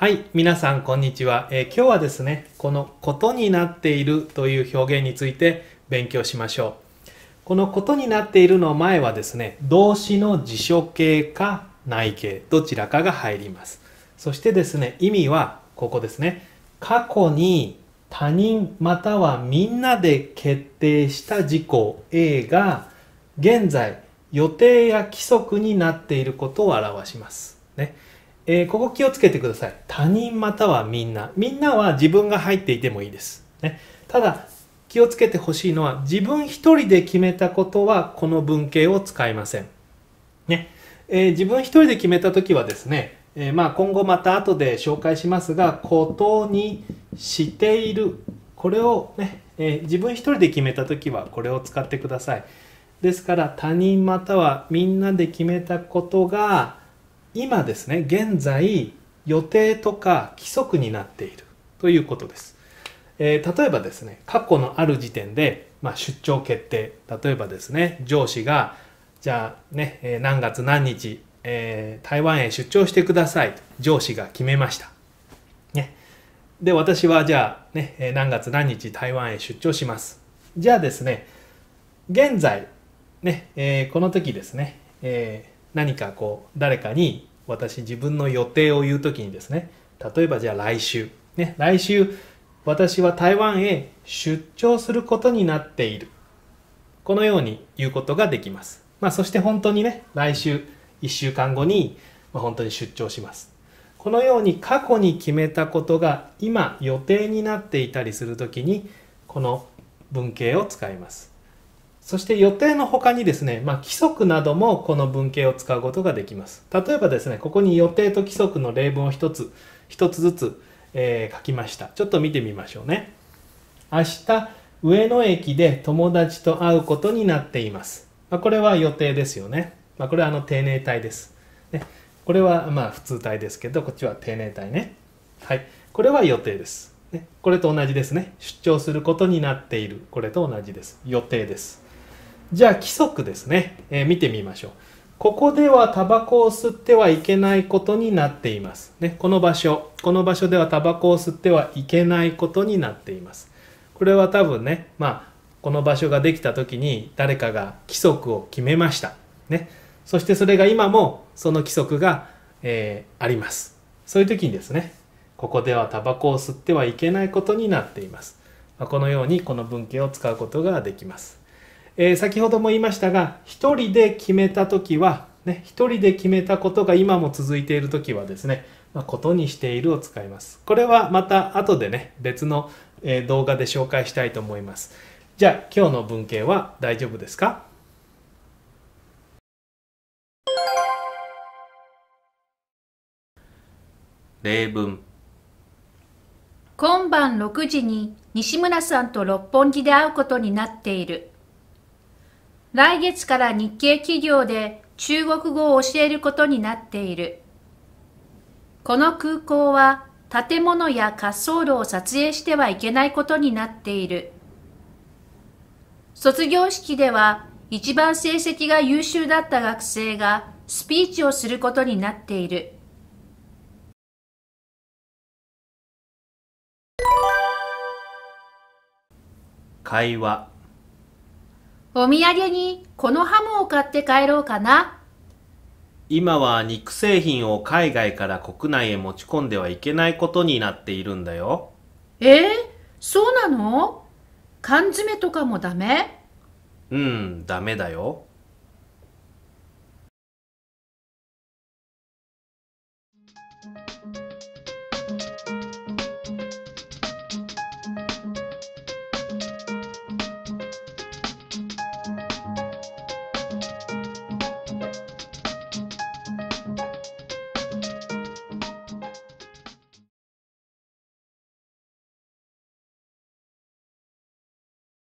はい、皆さんこんにちは、えー、今日はですね、このことになっているという表現について勉強しましょう。このことになっているの前はですね、動詞の辞書形か内形、どちらかが入ります。そしてですね、意味はここですね、過去に他人またはみんなで決定した事項 A が現在予定や規則になっていることを表します。ね。えー、ここ気をつけてください。他人またはみんな。みんなは自分が入っていてもいいです。ね、ただ、気をつけてほしいのは、自分一人で決めたことは、この文型を使いません。ねえー、自分一人で決めたときはですね、えー、まあ今後また後で紹介しますが、ことにしている。これをね、え自分一人で決めたときは、これを使ってください。ですから、他人またはみんなで決めたことが、今ですね、現在、予定とか規則になっているということです。えー、例えばですね、過去のある時点で、まあ、出張決定。例えばですね、上司が、じゃあね、えー、何月何日、えー、台湾へ出張してくださいと上司が決めました。ね。で、私はじゃあね、え何月何日台湾へ出張します。じゃあですね、現在、ね、えこの時ですね、えー何かこう、誰かに私自分の予定を言うときにですね、例えばじゃあ来週、ね、来週私は台湾へ出張することになっている。このように言うことができます。まあそして本当にね、来週1週間後に、まあ、本当に出張します。このように過去に決めたことが今予定になっていたりするときに、この文型を使います。そして予定の他にですね、まあ、規則などもこの文型を使うことができます。例えばですね、ここに予定と規則の例文を一つ、一つずつ、えー、書きました。ちょっと見てみましょうね。明日、上野駅で友達と会うことになっています。まあ、これは予定ですよね。まあ、これはあの定年体です。ね、これはまあ普通体ですけど、こっちは定年体ね。はい。これは予定です。ね、これと同じですね。出張することになっている。これと同じです。予定です。じゃあ規則ですね、えー、見てみましょう。ここではタバコを吸ってはいけないことになっています。ね、この場所、この場所ではタバコを吸ってはいけないことになっています。これは多分ね、まあ、この場所ができた時に誰かが規則を決めました。ね、そしてそれが今もその規則が、えー、あります。そういう時にですね、ここではタバコを吸ってはいけないことになっています。まあ、このようにこの文型を使うことができます。えー、先ほども言いましたが一人で決めた時は、ね、一人で決めたことが今も続いている時はですね「まあ、ことにしている」を使いますこれはまた後でね別の動画で紹介したいと思いますじゃあ今日の文献は大丈夫ですか例文今晩6時に西村さんと六本木で会うことになっている。来月から日系企業で中国語を教えることになっている。この空港は建物や滑走路を撮影してはいけないことになっている。卒業式では一番成績が優秀だった学生がスピーチをすることになっている。会話お土産にこのハムを買って帰ろうかな。今は肉製品を海外から国内へ持ち込んではいけないことになっているんだよ。えー、そうなの缶詰とかもダメうん、ダメだよ。